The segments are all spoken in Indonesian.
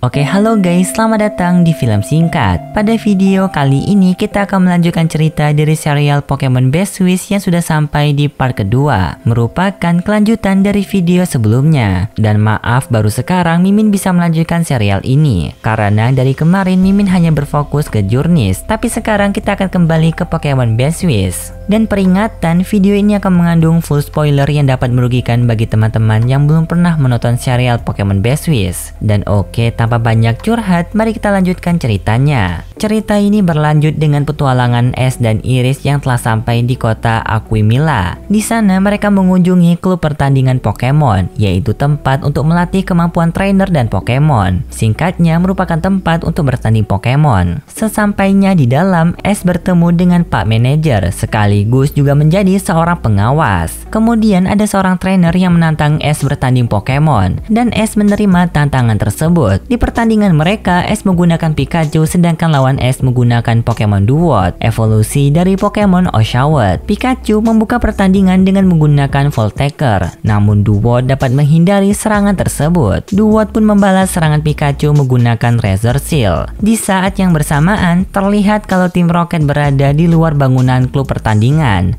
Oke halo guys, selamat datang di film singkat. Pada video kali ini kita akan melanjutkan cerita dari serial Pokemon Best Wish yang sudah sampai di part kedua. Merupakan kelanjutan dari video sebelumnya. Dan maaf baru sekarang Mimin bisa melanjutkan serial ini. Karena dari kemarin Mimin hanya berfokus ke Journeys. Tapi sekarang kita akan kembali ke Pokemon Best Wish. Dan peringatan, video ini akan mengandung full spoiler yang dapat merugikan bagi teman-teman yang belum pernah menonton serial Pokemon Best Wish. Dan oke, tanpa banyak curhat, mari kita lanjutkan ceritanya. Cerita ini berlanjut dengan petualangan Es dan Iris yang telah sampai di kota Aquimila. Di sana, mereka mengunjungi klub pertandingan Pokemon, yaitu tempat untuk melatih kemampuan trainer dan Pokemon. Singkatnya, merupakan tempat untuk bertanding Pokemon. Sesampainya di dalam, Es bertemu dengan Pak Manager sekali sekaligus juga menjadi seorang pengawas. Kemudian ada seorang trainer yang menantang S bertanding Pokemon, dan S menerima tantangan tersebut. Di pertandingan mereka, S menggunakan Pikachu sedangkan lawan S menggunakan Pokemon Duot, evolusi dari Pokemon Oshawott. Pikachu membuka pertandingan dengan menggunakan Voltaker, namun Duot dapat menghindari serangan tersebut. Duot pun membalas serangan Pikachu menggunakan Razor Seal. Di saat yang bersamaan, terlihat kalau tim Rocket berada di luar bangunan klub pertandingan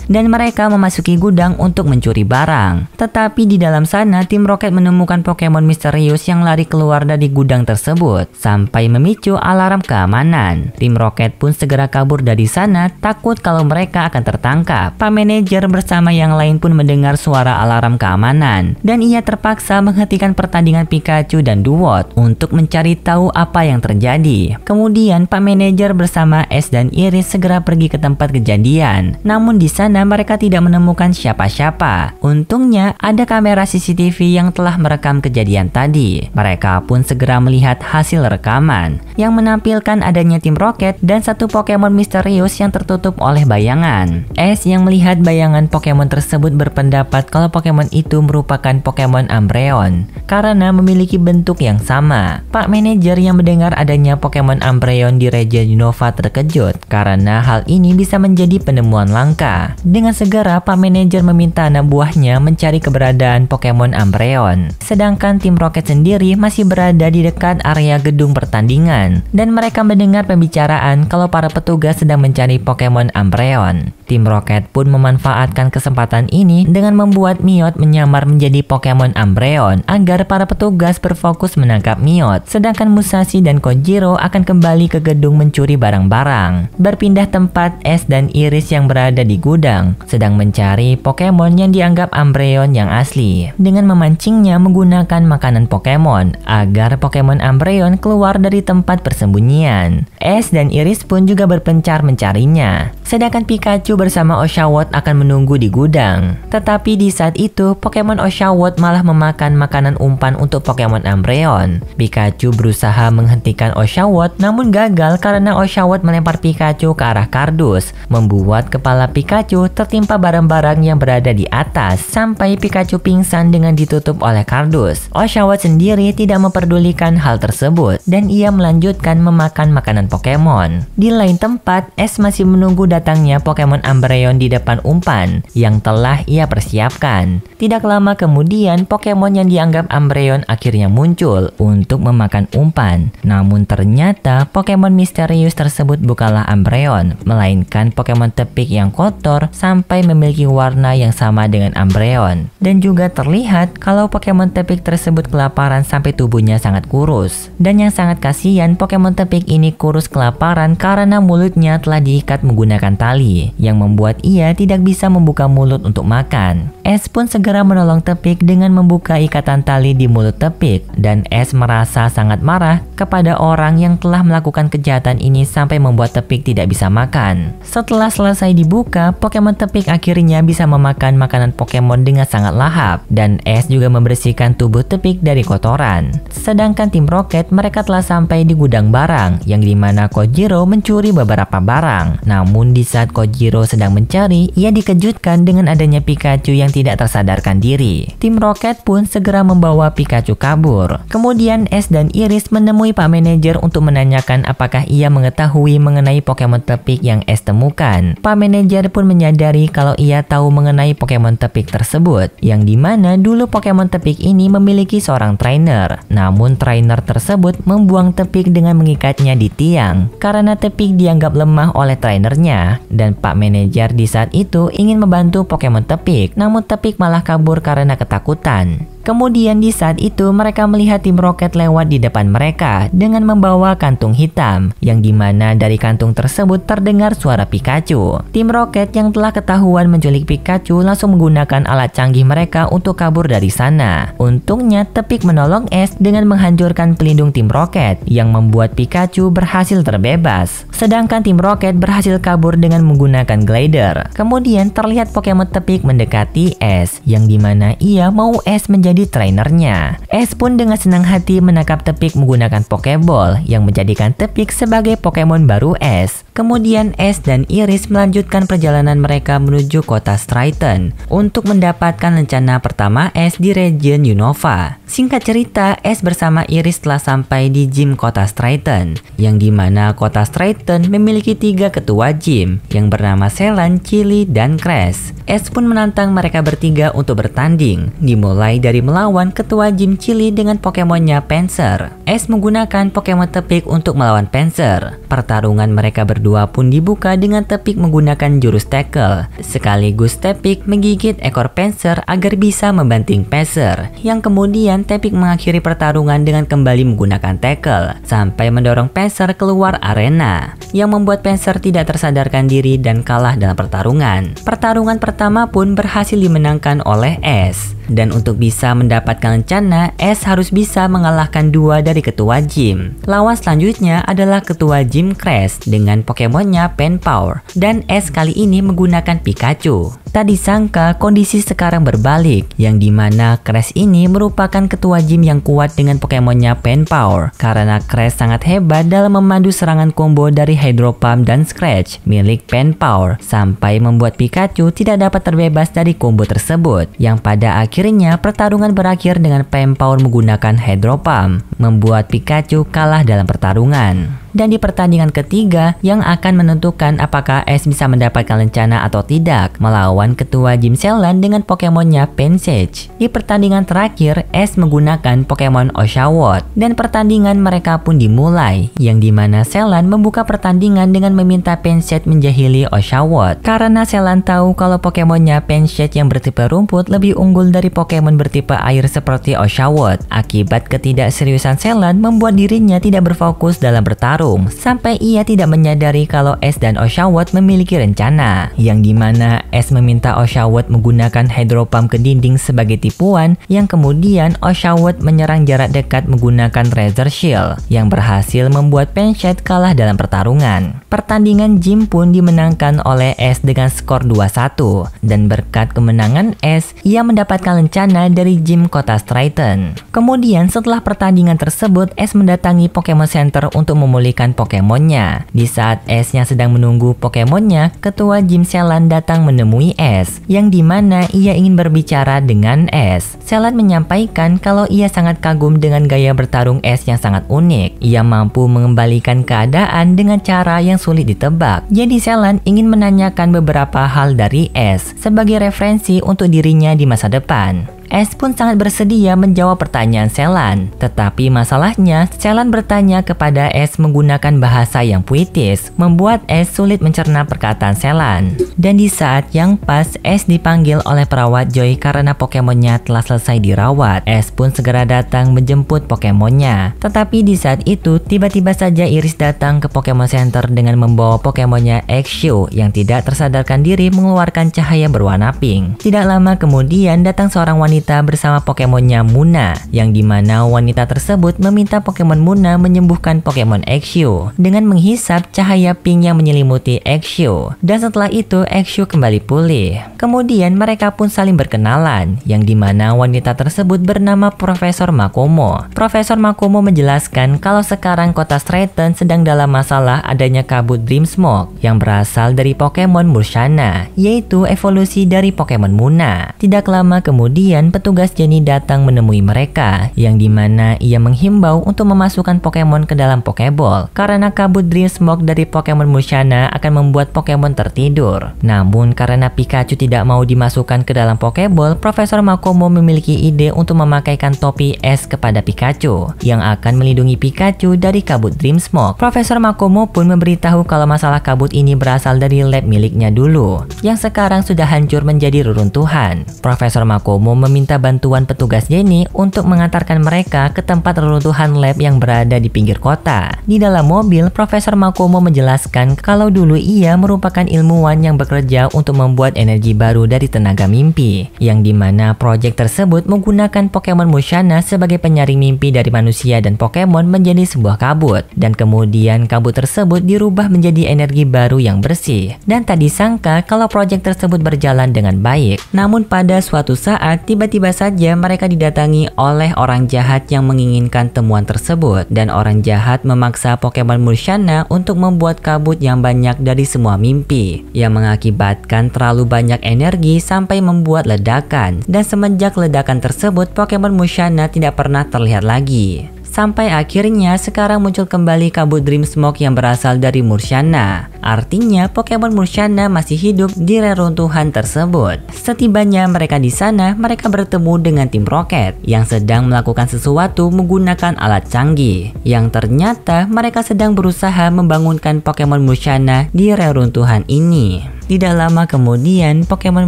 dan mereka memasuki gudang untuk mencuri barang. Tetapi di dalam sana tim roket menemukan Pokemon misterius yang lari keluar dari gudang tersebut sampai memicu alarm keamanan. Tim roket pun segera kabur dari sana takut kalau mereka akan tertangkap. Pak manajer bersama yang lain pun mendengar suara alarm keamanan dan ia terpaksa menghentikan pertandingan Pikachu dan Duot untuk mencari tahu apa yang terjadi. Kemudian Pak manajer bersama Es dan Iris segera pergi ke tempat kejadian namun di sana mereka tidak menemukan siapa-siapa. Untungnya ada kamera CCTV yang telah merekam kejadian tadi. Mereka pun segera melihat hasil rekaman yang menampilkan adanya tim roket dan satu Pokemon misterius yang tertutup oleh bayangan. S yang melihat bayangan Pokemon tersebut berpendapat kalau Pokemon itu merupakan Pokemon Ambreon karena memiliki bentuk yang sama. Pak manajer yang mendengar adanya Pokemon Ambreon di Regia Unova terkejut karena hal ini bisa menjadi penemuan lama langka. Dengan segera, Pak Manajer meminta anak buahnya mencari keberadaan Pokemon Ambreon. Sedangkan tim Rocket sendiri masih berada di dekat area gedung pertandingan. Dan mereka mendengar pembicaraan kalau para petugas sedang mencari Pokemon Ambreon. Tim Rocket pun memanfaatkan kesempatan ini dengan membuat Miot menyamar menjadi Pokemon Ambreon agar para petugas berfokus menangkap Miot. Sedangkan Musashi dan Kojiro akan kembali ke gedung mencuri barang-barang. Berpindah tempat Es dan Iris yang berada berada di gudang, sedang mencari Pokemon yang dianggap Umbreon yang asli, dengan memancingnya menggunakan makanan Pokemon agar Pokemon Umbreon keluar dari tempat persembunyian. Es dan Iris pun juga berpencar mencarinya, Sedangkan Pikachu bersama Oshawott akan menunggu di gudang. Tetapi di saat itu, Pokemon Oshawott malah memakan makanan umpan untuk Pokemon Umbreon. Pikachu berusaha menghentikan Oshawott namun gagal karena Oshawott melempar Pikachu ke arah kardus, membuat kepala Pikachu tertimpa barang-barang yang berada di atas sampai Pikachu pingsan dengan ditutup oleh kardus. Oshawott sendiri tidak memperdulikan hal tersebut dan ia melanjutkan memakan makanan Pokemon. Di lain tempat, Es masih menunggu datang datangnya Pokemon Umbreon di depan umpan yang telah ia persiapkan. Tidak lama kemudian, Pokemon yang dianggap Umbreon akhirnya muncul untuk memakan umpan. Namun ternyata Pokemon misterius tersebut bukanlah Umbreon, melainkan Pokemon tepik yang kotor sampai memiliki warna yang sama dengan Umbreon. Dan juga terlihat kalau Pokemon tepik tersebut kelaparan sampai tubuhnya sangat kurus. Dan yang sangat kasihan, Pokemon tepik ini kurus kelaparan karena mulutnya telah diikat menggunakan menggunakan tali, yang membuat ia tidak bisa membuka mulut untuk makan. Es pun segera menolong Tepik dengan membuka ikatan tali di mulut Tepik, dan Es merasa sangat marah kepada orang yang telah melakukan kejahatan ini sampai membuat Tepik tidak bisa makan. Setelah selesai dibuka, Pokemon Tepik akhirnya bisa memakan makanan Pokemon dengan sangat lahap, dan Es juga membersihkan tubuh Tepik dari kotoran. Sedangkan tim Rocket, mereka telah sampai di gudang barang, yang dimana Kojiro mencuri beberapa barang. Namun di di saat Kojiro sedang mencari, ia dikejutkan dengan adanya Pikachu yang tidak tersadarkan diri. Tim Rocket pun segera membawa Pikachu kabur. Kemudian S dan Iris menemui Pak Manager untuk menanyakan apakah ia mengetahui mengenai Pokemon tepik yang S temukan. Pak Manager pun menyadari kalau ia tahu mengenai Pokemon tepik tersebut, yang dimana dulu Pokemon tepik ini memiliki seorang trainer. Namun trainer tersebut membuang tepik dengan mengikatnya di tiang, karena tepik dianggap lemah oleh trainernya. Dan Pak Manajer di saat itu ingin membantu Pokemon Tepik, namun Tepik malah kabur karena ketakutan. Kemudian di saat itu mereka melihat tim roket lewat di depan mereka dengan membawa kantung hitam yang dimana dari kantung tersebut terdengar suara Pikachu. Tim roket yang telah ketahuan menculik Pikachu langsung menggunakan alat canggih mereka untuk kabur dari sana. Untungnya Tepik menolong Es dengan menghancurkan pelindung tim roket yang membuat Pikachu berhasil terbebas. Sedangkan tim roket berhasil kabur dengan menggunakan glider. Kemudian terlihat Pokemon Tepik mendekati Es yang dimana ia mau Es menjadi menjadi trainernya. Es pun dengan senang hati menangkap Tepik menggunakan Pokeball yang menjadikan Tepik sebagai Pokemon baru Es. Kemudian Es dan Iris melanjutkan perjalanan mereka menuju kota Striton untuk mendapatkan rencana pertama Es di region Unova. Singkat cerita, Es bersama Iris telah sampai di gym kota Striton, yang dimana kota Striton memiliki tiga ketua gym yang bernama Selan, Chili, dan Crash. Es pun menantang mereka bertiga untuk bertanding, dimulai dari melawan ketua gym Chili dengan Pokemonnya Panzer. Ash menggunakan Pokemon tepik untuk melawan Panzer. Pertarungan mereka berdua pun dibuka dengan tepik menggunakan jurus tackle. Sekaligus tepik menggigit ekor Panzer agar bisa membanting Panzer, yang kemudian tepik mengakhiri pertarungan dengan kembali menggunakan tackle, sampai mendorong Panzer keluar arena, yang membuat Panzer tidak tersadarkan diri dan kalah dalam pertarungan. Pertarungan pertama pun berhasil dimenangkan oleh S. Dan untuk bisa mendapatkan rencana, S harus bisa mengalahkan dua dari ketua gym. Lawan selanjutnya adalah ketua gym Crash dengan Pokemonnya Pen Power, Dan S kali ini menggunakan Pikachu. Tak disangka kondisi sekarang berbalik, yang dimana Crash ini merupakan ketua gym yang kuat dengan Pokemonnya Pen Power, karena Crash sangat hebat dalam memandu serangan combo dari Hydro Pump dan Scratch milik Pen Power sampai membuat Pikachu tidak dapat terbebas dari combo tersebut, yang pada akhirnya pertarungan Pertarungan berakhir dengan Pem menggunakan Hydro Pump, membuat Pikachu kalah dalam pertarungan dan di pertandingan ketiga yang akan menentukan apakah S bisa mendapatkan lencana atau tidak melawan ketua Jim Selan dengan Pokemonnya Pensage. Di pertandingan terakhir, S menggunakan Pokemon Oshawott dan pertandingan mereka pun dimulai yang dimana Selan membuka pertandingan dengan meminta Pensage menjahili Oshawott karena Selan tahu kalau Pokemonnya Pensage yang bertipe rumput lebih unggul dari Pokemon bertipe air seperti Oshawott. Akibat ketidakseriusan Selan membuat dirinya tidak berfokus dalam bertarung sampai ia tidak menyadari kalau S dan Oshawott memiliki rencana, yang dimana S meminta Oshawott menggunakan hidropam ke dinding sebagai tipuan, yang kemudian Oshawott menyerang jarak dekat menggunakan Razor Shield, yang berhasil membuat Penchet kalah dalam pertarungan. Pertandingan Jim pun dimenangkan oleh S dengan skor 2-1, dan berkat kemenangan S, ia mendapatkan rencana dari Jim Kota Triton. Kemudian setelah pertandingan tersebut, S mendatangi Pokemon Center untuk memulihkan memberikan Pokemonnya. Di saat S nya sedang menunggu Pokemonnya, ketua Jim Selan datang menemui S, yang dimana ia ingin berbicara dengan S. Selan menyampaikan kalau ia sangat kagum dengan gaya bertarung S yang sangat unik. Ia mampu mengembalikan keadaan dengan cara yang sulit ditebak. Jadi Selan ingin menanyakan beberapa hal dari S sebagai referensi untuk dirinya di masa depan. S pun sangat bersedia menjawab pertanyaan Selan. Tetapi masalahnya, Selan bertanya kepada S menggunakan bahasa yang puitis, membuat S sulit mencerna perkataan Selan. Dan di saat yang pas, S dipanggil oleh perawat Joy karena Pokemonnya telah selesai dirawat. S pun segera datang menjemput Pokemonnya. Tetapi di saat itu, tiba-tiba saja Iris datang ke Pokemon Center dengan membawa Pokemonnya Exio yang tidak tersadarkan diri mengeluarkan cahaya berwarna pink. Tidak lama kemudian datang seorang wanita wanita bersama Pokemonnya Muna, yang dimana wanita tersebut meminta Pokemon Muna menyembuhkan Pokemon Exu dengan menghisap cahaya pink yang menyelimuti Exu. Dan setelah itu Exu kembali pulih. Kemudian mereka pun saling berkenalan, yang dimana wanita tersebut bernama Profesor Makomo. Profesor Makomo menjelaskan kalau sekarang kota Stratton sedang dalam masalah adanya kabut Dream Smoke yang berasal dari Pokemon Murshana, yaitu evolusi dari Pokemon Muna. Tidak lama kemudian, petugas Jenny datang menemui mereka, yang dimana ia menghimbau untuk memasukkan Pokemon ke dalam Pokeball, karena kabut Dream Smoke dari Pokemon Mushana akan membuat Pokemon tertidur. Namun karena Pikachu tidak mau dimasukkan ke dalam Pokeball, Profesor Makomo memiliki ide untuk memakaikan topi es kepada Pikachu, yang akan melindungi Pikachu dari kabut Dream Smoke. Profesor Makomo pun memberitahu kalau masalah kabut ini berasal dari lab miliknya dulu, yang sekarang sudah hancur menjadi reruntuhan. Profesor Makomo meminta bantuan petugas Jenny untuk mengantarkan mereka ke tempat reruntuhan lab yang berada di pinggir kota. Di dalam mobil, Profesor Makomo menjelaskan kalau dulu ia merupakan ilmuwan yang bekerja untuk membuat energi baru dari tenaga mimpi, yang dimana proyek tersebut menggunakan Pokemon Mushana sebagai penyaring mimpi dari manusia dan Pokemon menjadi sebuah kabut, dan kemudian kabut tersebut dirubah menjadi energi baru yang bersih. Dan tak disangka kalau proyek tersebut berjalan dengan baik, namun pada suatu saat tiba Tiba-tiba saja mereka didatangi oleh orang jahat yang menginginkan temuan tersebut dan orang jahat memaksa Pokemon Murshana untuk membuat kabut yang banyak dari semua mimpi yang mengakibatkan terlalu banyak energi sampai membuat ledakan dan semenjak ledakan tersebut Pokemon Murshana tidak pernah terlihat lagi. Sampai akhirnya sekarang muncul kembali kabut Dream Smoke yang berasal dari Murshana. Artinya Pokemon Murshana masih hidup di reruntuhan tersebut. Setibanya mereka di sana, mereka bertemu dengan tim Rocket yang sedang melakukan sesuatu menggunakan alat canggih. Yang ternyata mereka sedang berusaha membangunkan Pokemon Murshana di reruntuhan ini. Tidak lama kemudian, Pokemon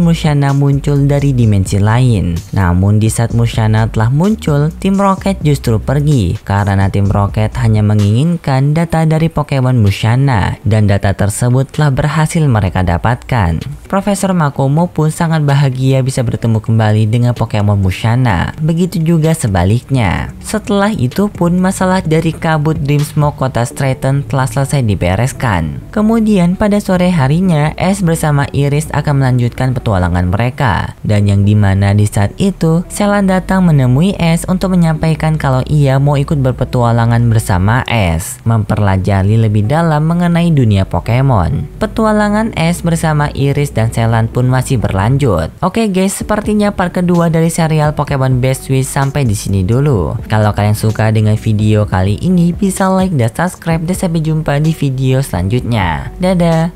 Mushana muncul dari dimensi lain. Namun di saat Mushana telah muncul, tim Rocket justru pergi karena tim Rocket hanya menginginkan data dari Pokemon Mushana dan data tersebut telah berhasil mereka dapatkan. Profesor Makomo pun sangat bahagia bisa bertemu kembali dengan Pokemon Mushana. Begitu juga sebaliknya. Setelah itu pun masalah dari kabut Dream Smoke kota Stratton telah selesai dibereskan. Kemudian pada sore harinya, Ash bersama Iris akan melanjutkan petualangan mereka. Dan yang dimana di saat itu, Selan datang menemui S untuk menyampaikan kalau ia mau ikut berpetualangan bersama S, memperlajari lebih dalam mengenai dunia Pokemon. Petualangan S bersama Iris dan Selan pun masih berlanjut. Oke guys, sepertinya part kedua dari serial Pokemon Best Wish sampai di sini dulu. Kalau kalian suka dengan video kali ini, bisa like dan subscribe dan sampai jumpa di video selanjutnya. Dadah!